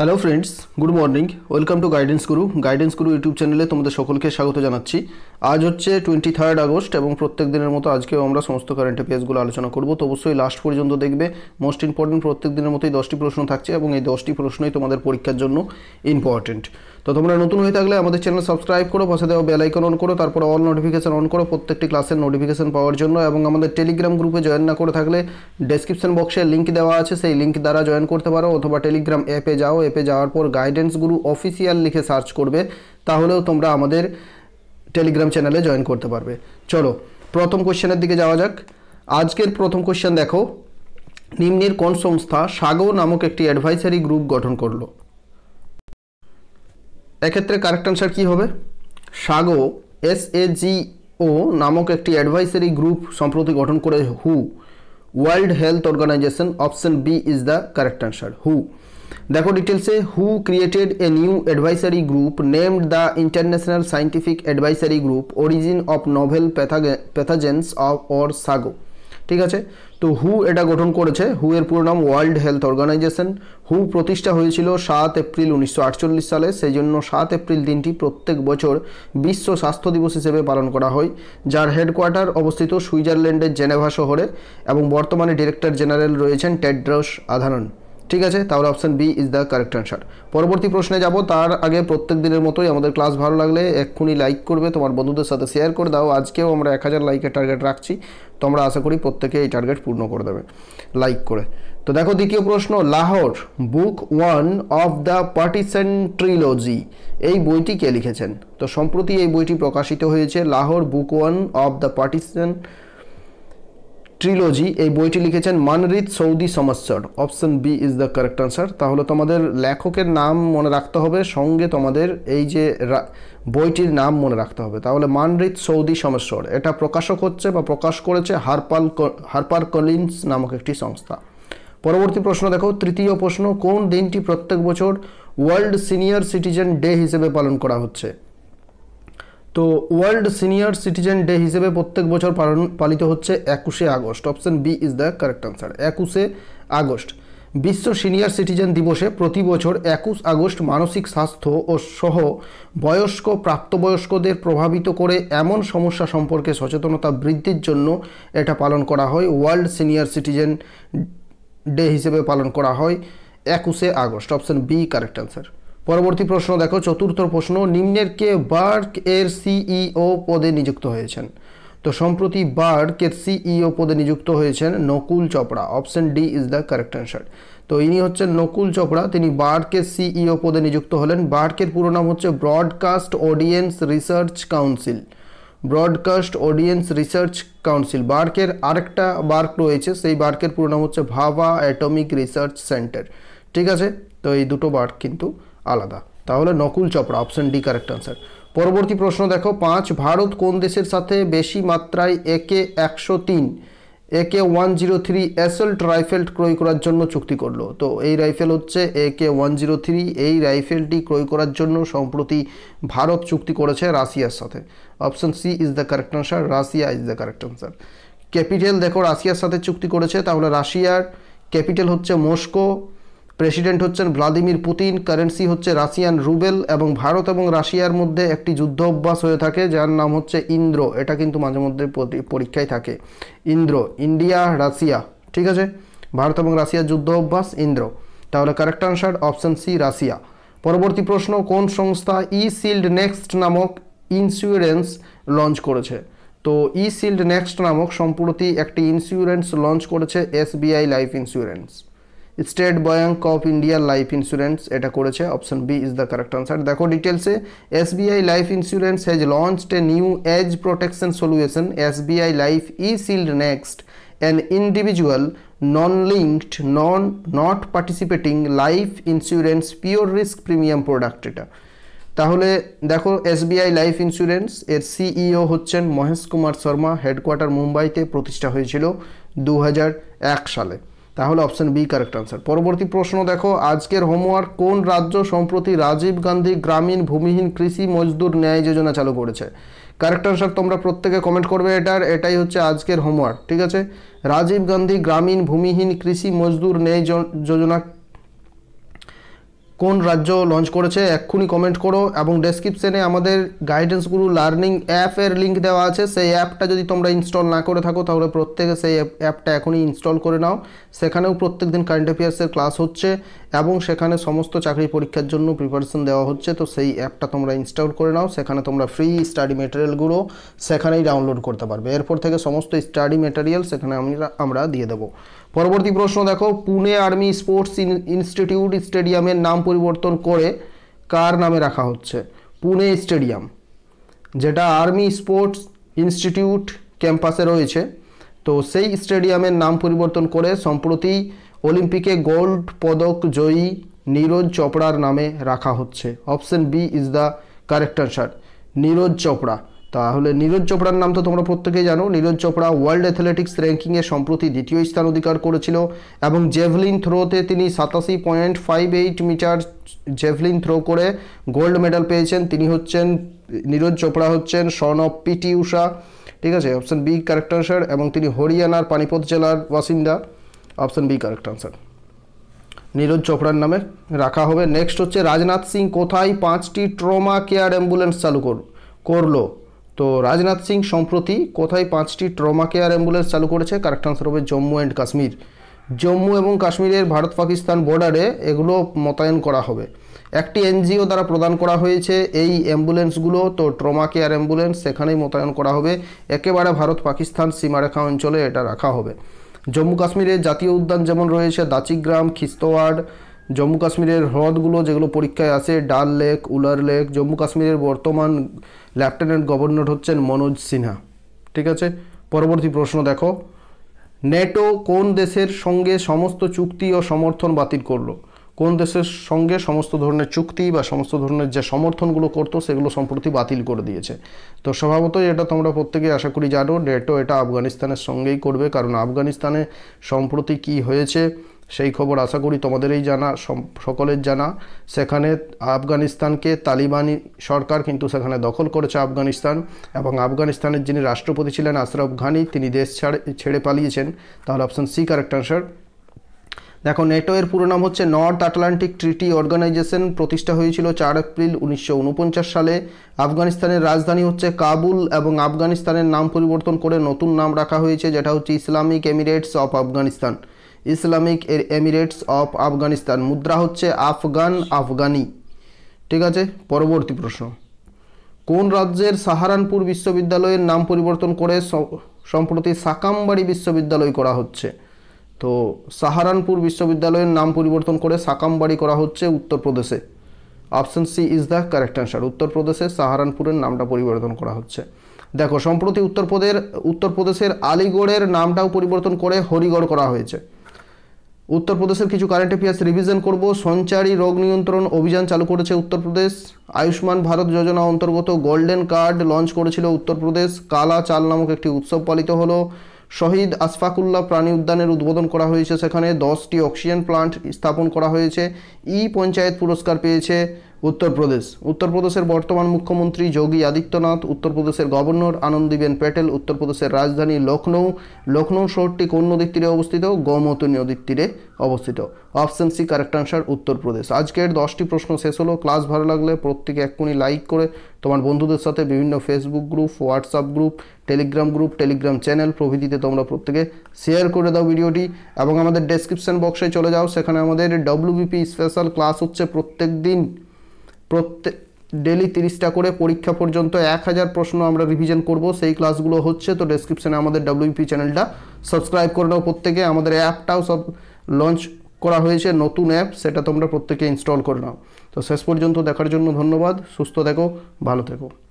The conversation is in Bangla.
hello friends good morning welcome to Guidance Guru Guidance Guru YouTube চ্যানেলে তোমাদের সকলকে স্বাগত জানাচ্ছি আজ হচ্ছে টোয়েন্টি থার্ড আগস্ট এবং প্রত্যেক দিনের মতো আজকেও আমরা সমস্ত কারেন্ট অ্যাফেয়ার্সগুলো আলোচনা করবো তো অবশ্যই লাস্ট পর্যন্ত দেখবে মোস্ট ইম্পর্টেন্ট প্রত্যেক দিনের মতোই দশটি প্রশ্ন থাকছে এবং এই দশটি প্রশ্নই তোমাদের পরীক্ষার জন্য ইম্পর্টেন্ট তো তোমরা নতুন হয়ে থাকলে আমাদের চ্যানেল সাবস্ক্রাইব করো পাশে দেওয়া বেল আইকন অন করো তারপর অল নোটিফিকেশান অন করো প্রত্যেকটি ক্লাসের নোটিফিকেশান পাওয়ার জন্য এবং আমাদের টেলিগ্রাম গ্রুপে জয়েন না করে থাকলে ডেসক্রিপশন বক্সে লিঙ্ক দেওয়া আছে সেই লিঙ্ক দ্বারা জয়েন করতে পারো অথবা টেলিগ্রাম অ্যাপে যাও অ্যাপে যাওয়ার পর গাইডেন্স গুরু অফিসিয়াল লিখে সার্চ করবে তাহলেও তোমরা আমাদের টেলিগ্রাম চ্যানেলে জয়েন করতে পারবে চলো প্রথম কোশ্চেনের দিকে যাওয়া যাক আজকের প্রথম কোশ্চেন দেখো নিম্নের কোন সংস্থা সাগো নামক একটি অ্যাডভাইসারি গ্রুপ গঠন করলো এক্ষেত্রে কারেক্ট অ্যান্সার কী হবে সাগো এস এ জি ও নামক একটি অ্যাডভাইসারি গ্রুপ সম্প্রতি গঠন করে হু world health organisation option B is the correct answer হু দেখো ডিটেলসে হু created a new advisory group named the international scientific advisory group origin of novel প্যাথাজেন্স of or sago ঠিক আছে তো হু এটা গঠন করেছে হু এর পুরো নাম ওয়ার্ল্ড হেলথ অর্গানাইজেশন হু প্রতিষ্ঠা হয়েছিল সাত এপ্রিল উনিশশো সালে সেই জন্য সাত এপ্রিল দিনটি প্রত্যেক বছর বিশ্ব স্বাস্থ্য দিবস হিসেবে পালন করা হয় যার হেডকোয়ার্টার অবস্থিত সুইজারল্যান্ডের জেনেভা শহরে এবং বর্তমানে ডিরেক্টর জেনারেল রয়েছেন টেড্রস আধানন ঠিক আছে তাহলে option B is the correct answer পরবর্তী প্রশ্নে যাব তার আগে প্রত্যেক দিনের মতোই আমাদের ক্লাস ভালো লাগলে এক্ষুনি লাইক করবে তোমার বন্ধুদের সাথে শেয়ার করে দাও আজকেও আমরা এক হাজার লাইকের টার্গেট রাখছি তোমরা আশা করি প্রত্যেকে এই টার্গেট পূর্ণ করে দেবে লাইক করে তো দেখো দ্বিতীয় প্রশ্ন Lahore book one of the partition trilogy এই বইটি কে লিখেছেন তো সম্প্রতি এই বইটি প্রকাশিত হয়েছে Lahore book one of the partition trilogy এই বইটি লিখেছেন Manreet Sodhi Someshwar option B is the correct answer তাহলে তোমাদের লেখকের নাম মনে রাখতে হবে সঙ্গে তোমাদের এই যে বইটির নাম মনে রাখতে হবে তাহলে মানরিত সৌদি সমস্যর এটা প্রকাশক হচ্ছে বা প্রকাশ করেছে হারপাল হারপার কলিন্স নামক একটি সংস্থা পরবর্তী প্রশ্ন দেখো তৃতীয় প্রশ্ন কোন দিনটি প্রত্যেক বছর ওয়ার্ল্ড সিনিয়র সিটিজেন ডে হিসেবে পালন করা হচ্ছে তো ওয়ার্ল্ড সিনিয়র সিটিজেন ডে হিসেবে প্রত্যেক বছর পালন পালিত হচ্ছে একুশে August option B is the correct answer একুশে আগস্ট বিশ্ব সিনিয়র সিটিজেন দিবসে প্রতি বছর একুশ আগস্ট মানসিক স্বাস্থ্য ও সহ বয়স্ক প্রাপ্তবয়স্কদের প্রভাবিত করে এমন সমস্যা সম্পর্কে সচেতনতা বৃদ্ধির জন্য এটা পালন করা হয় ওয়ার্ল্ড সিনিয়র সিটিজেন ডে হিসেবে পালন করা হয় একুশে August option B correct answer পরবর্তী প্রশ্ন দেখো চতুর্থ প্রশ্ন নিম্নের কে বার্ক এর সিইও e পদে নিযুক্ত হয়েছেন তো সম্প্রতি বার্ক এর সিইও e পদে নিযুক্ত হয়েছেন Nakul Chopra option D is the correct answer তো ইনি হচ্ছেন নকুল চোপড়া তিনি বার্কের সিইও e পদে নিযুক্ত হলেন বার্কের পুরো নাম হচ্ছে Broadcast Audience Research Council Broadcast Audience Research Council বার্কের আরেকটা বার্ক রয়েছে সেই বার্কের পুরো নাম হচ্ছে ভাভা অ্যাটমিক রিসার্চ সেন্টার ঠিক আছে তো এই দুটো বার্ক কিন্তু আলাদা তাহলে Nakul Chopra option D correct answer পরবর্তী প্রশ্ন দেখো পাঁচ ভারত কোন দেশের সাথে বেশি মাত্রায় একে একশো তিন AK one zero three assault rifle ক্রয় করার জন্য চুক্তি করলো তো এই রাইফেল হচ্ছে একে ওয়ান জিরো থ্রি এই রাইফেলটি ক্রয় করার জন্য সম্প্রতি ভারত চুক্তি করেছে রাশিয়ার সাথে option C is the correct answer Russia is the correct answer capital দেখো রাশিয়ার সাথে চুক্তি করেছে তাহলে রাশিয়ার ক্যাপিটাল হচ্ছে মস্কো প্রেসিডেন্ট হচ্ছেন ভ্লাদিমির পুতিন কারেন্সি হচ্ছে রাশিয়ান রুবেল এবং ভারত এবং রাশিয়ার মধ্যে একটি যুদ্ধ অভ্যাস হয়ে থাকে যার নাম হচ্ছে ইন্দ্র এটা কিন্তু মাঝে মধ্যে পরীক্ষায় থাকে ইন্দ্র ইন্ডিয়া রাশিয়া ঠিক আছে ভারত এবং রাশিয়ার যুদ্ধ অভ্যাস ইন্দ্র তাহলে correct answer option C Russia পরবর্তী প্রশ্ন কোন সংস্থা ই সিল্ড নেক্সট নামক ইন্স্যুরেন্স লঞ্চ করেছে তো ই সিল্ড নেক্সট নামক সম্প্রতি একটি ইন্স্যুরেন্স লঞ্চ করেছে SBI life insurance State Bank of India life insurance এটা করেছে option B is the correct answer দেখো ডিটেলসে S SBI life insurance has launched a new age protection solution SBI life e shield next an individual non linked non not participating life insurance pure risk premium product এটা তাহলে দেখো এস এসবিআই লাইফ ইন্স্যুরেন্স এর সিইও হচ্ছেন মহেশ কুমার শর্মা হেডকোয়ার্টার মুম্বাইতে প্রতিষ্ঠা হয়েছিল দু সালে তাহলে অপশান বি কারেক্ট আনসার পরবর্তী প্রশ্ন দেখো আজকের হোমওয়ার্ক কোন রাজ্য সম্প্রতি রাজীব গান্ধী গ্রামীণ ভূমিহীন কৃষি মজদুর ন্যায় যোজনা চালু করেছে কারেক্ট আনসার তোমরা প্রত্যেকে কমেন্ট করবে এটার এটাই হচ্ছে আজকের হোমওয়ার্ক ঠিক আছে রাজীব গান্ধী গ্রামীণ ভূমিহীন কৃষি মজদুর ন্যায় যোজনা কোন রাজ্য লঞ্চ করেছে এক্ষুনি কমেন্ট করো এবং ডেসক্রিপশনে আমাদের গাইডেন্স গুরু লার্নিং অ্যাপের লিঙ্ক দেওয়া আছে সেই অ্যাপটা যদি তোমরা ইনস্টল না করে থাকো তাহলে প্রত্যেকে সেই অ্যাপটা এখনই ইনস্টল করে নাও সেখানেও প্রত্যেক দিন কারেন্ট অ্যাফেয়ার্সের ক্লাস হচ্ছে এবং সেখানে সমস্ত চাকরি পরীক্ষার জন্য প্রিপারেশন দেওয়া হচ্ছে তো সেই অ্যাপটা তোমরা ইনস্টল করে নাও সেখানে তোমরা ফ্রি স্টাডি মেটেরিয়ালগুলো সেখানেই ডাউনলোড করতে পারবে এরপর থেকে সমস্ত স্টাডি মেটেরিয়াল সেখানে আমরা আমরা দিয়ে দেবো পরবর্তী প্রশ্ন দেখো পুনে আর্মি স্পোর্টস ইনস্টিটিউট স্টেডিয়ামের নাম পরিবর্তন করে কার নামে রাখা হচ্ছে পুনে স্টেডিয়াম যেটা আর্মি স্পোর্টস ইনস্টিটিউট ক্যাম্পাসে রয়েছে তো সেই স্টেডিয়ামের নাম পরিবর্তন করে সম্প্রতি অলিম্পিকে গোল্ড পদক জয়ী নীরজ চোপড়ার নামে রাখা হচ্ছে option B is the correct answer Neeraj Chopra তাহলে নীরজ চোপড়ার নাম তো তোমরা প্রত্যেকেই জানো নীরজ চোপড়া ওয়ার্ল্ড অ্যাথলেটিক্স র্যাঙ্কিংয়ে সম্প্রতি দ্বিতীয় স্থান অধিকার করেছিল এবং জেভলিন থ্রোতে তিনি সাতাশি point five eight metre javelin throw করে গোল্ড মেডাল পেয়েছেন তিনি হচ্ছেন নীরজ চোপড়া হচ্ছেন সন অফ পিটি উষা ঠিক আছে অপশন বি কারেক্ট আনসার এবং তিনি হরিয়ানার পানিপত জেলার বাসিন্দা option B correct answer Neeraj চোপড়ার নামে রাখা হবে নেক্সট হচ্ছে রাজনাথ সিং কোথায় পাঁচটি ট্রমা কেয়ার অ্যাম্বুলেন্স চালু করলো তো রাজনাথ সিং সম্প্রতি কোথায় পাঁচটি ট্রমা কেয়ার অ্যাম্বুলেন্স চালু করেছে কারেক্ট আনসার হবে জম্মু অ্যান্ড কাশ্মীর জম্মু এবং কাশ্মীরের ভারত পাকিস্তান বর্ডারে এগুলো মোতায়েন করা হবে একটি এনজিও দ্বারা প্রদান করা হয়েছে এই অ্যাম্বুলেন্সগুলো তো ট্রমা কেয়ার অ্যাম্বুলেন্স সেখানেই মোতায়েন করা হবে একেবারে ভারত পাকিস্তান সীমারেখা অঞ্চলে এটা রাখা হবে জম্মু কাশ্মীরের জাতীয় উদ্যান যেমন রয়েছে দাচিগ্রাম খিস্তওয়াড় জম্মু কাশ্মীরের হ্রদগুলো যেগুলো পরীক্ষায় আসে ডাল লেক উলার লেক জম্মু কাশ্মীরের বর্তমান লেফটেন্যান্ট গভর্নর হচ্ছেন মনোজ সিনহা ঠিক আছে পরবর্তী প্রশ্ন দেখো নেটো কোন দেশের সঙ্গে সমস্ত চুক্তি ও সমর্থন বাতিল করলো কোন দেশের সঙ্গে সমস্ত ধরনের চুক্তি বা সমস্ত ধরনের যে সমর্থনগুলো করতো সেগুলো সম্প্রতি বাতিল করে দিয়েছে তো স্বভাবতই এটা তোমরা প্রত্যেকেই আশা করি জানো নেটো এটা আফগানিস্তানের সঙ্গেই করবে কারণ আফগানিস্তানে সম্প্রতি কি হয়েছে সেই খবর আশা করি তোমাদেরই জানা সকলের জানা সেখানে আফগানিস্তানকে তালিবানি সরকার কিন্তু সেখানে দখল করেছে আফগানিস্তান এবং আফগানিস্তানের যিনি রাষ্ট্রপতি ছিলেন আশরফ ঘানি তিনি দেশ ছাড়ে ছেড়ে পালিয়েছেন তাহলে অপশান সি কারেক্ট আনসার দেখো নেটো এর পুরো নাম হচ্ছে নর্থ আটলান্টিক ট্রিটি অর্গানাইজেশন প্রতিষ্ঠা হয়েছিল চার এপ্রিল উনিশশো সালে আফগানিস্তানের রাজধানী হচ্ছে কাবুল এবং আফগানিস্তানের নাম পরিবর্তন করে নতুন নাম রাখা হয়েছে যেটা হচ্ছে Islamic Emirates of Afghanistan Islamic এর এমিরেটস অফ আফগানিস্তান মুদ্রা হচ্ছে আফগান আফগানি ঠিক আছে পরবর্তী প্রশ্ন কোন রাজ্যের সাহারানপুর বিশ্ববিদ্যালয়ের নাম পরিবর্তন করে সম্প্রতি সাকামবাড়ি বিশ্ববিদ্যালয় করা হচ্ছে তো সাহারানপুর বিশ্ববিদ্যালয়ের নাম পরিবর্তন করে সাকামবাড়ি করা হচ্ছে উত্তরপ্রদেশে option C is the correct answer উত্তরপ্রদেশে সাহারানপুরের নামটা পরিবর্তন করা হচ্ছে দেখো সম্প্রতি উত্তরপ্রদেশ উত্তরপ্রদেশের আলিগড়ের নামটাও পরিবর্তন করে হরিগড় করা হয়েছে উত্তরপ্রদেশের কিছু কারেন্ট অ্যাফেয়ার্স রিভিশন করব সঞ্চারী রোগ নিয়ন্ত্রণ অভিযান চালু করেছে উত্তরপ্রদেশ আয়ুষ্মান ভারত যোজনা অন্তর্গত গোল্ডেন কার্ড লঞ্চ করেছিল উত্তরপ্রদেশ কালা চাল নামক একটি উৎসব পালিত হলো শহীদ আশফাকুল্লাহ প্রাণী উদ্যানের উদ্বোধন করা হয়েছে সেখানে দশটি অক্সিজেন প্লান্ট স্থাপন করা হয়েছে ই পঞ্চায়েত পুরস্কার পেয়েছে উত্তরপ্রদেশ উত্তরপ্রদেশের বর্তমান মুখ্যমন্ত্রী যোগী আদিত্যনাথ উত্তরপ্রদেশের গভর্নর আনন্দীবেন প্যাটেল উত্তরপ্রদেশের রাজধানী লখনৌ লখনৌ শহরটি কোন নদীর তীরে অবস্থিত গোমতী নদীর তীরে অবস্থিত option C correct answer Uttar Pradesh আজকের দশটি প্রশ্ন শেষ হলো ক্লাস ভালো লাগলে প্রত্যেকে এক্ষুনি লাইক করে তোমার বন্ধুদের সাথে বিভিন্ন Facebook group WhatsApp group Telegram group Telegram channel প্রভৃতিতে তোমরা প্রত্যেকে শেয়ার করে দাও ভিডিওটি এবং আমাদের ডেসক্রিপশন বক্সে চলে যাও সেখানে আমাদের ডব্লিউবিপি স্পেশাল ক্লাস হচ্ছে প্রত্যেক দিন প্রত্যেক ডেলি তিরিশটা করে পরীক্ষা পর্যন্ত এক হাজার প্রশ্ন আমরা রিভিশন করব সেই ক্লাসগুলো হচ্ছে তো ডেসক্রিপশানে আমাদের ডাব্লিউপি চ্যানেলটা সাবস্ক্রাইব করে নাও প্রত্যেকে আমাদের অ্যাপটাও সব লঞ্চ করা হয়েছে নতুন অ্যাপ সেটা তোমরা প্রত্যেকে ইনস্টল করে নাও তো শেষ পর্যন্ত দেখার জন্য ধন্যবাদ সুস্থ থেকো ভালো থেকো